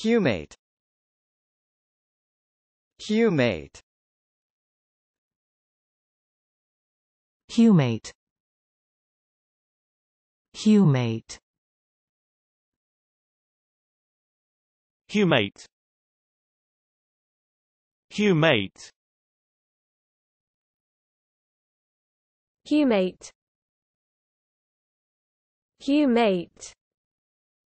Humate Humate Humate Humate Humate Humate Humate Humate